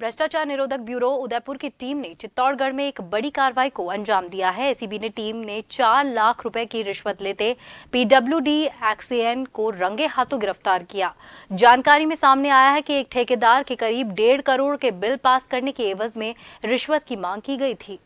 भ्रष्टाचार निरोधक ब्यूरो उदयपुर की टीम ने चित्तौड़गढ़ में एक बड़ी कार्रवाई को अंजाम दिया है एसीबी ने टीम ने चार लाख रुपए की रिश्वत लेते पीडब्ल्यू डी एक्सीएन को रंगे हाथों गिरफ्तार किया जानकारी में सामने आया है कि एक ठेकेदार के करीब डेढ़ करोड़ के बिल पास करने के एवज में रिश्वत की मांग की गई थी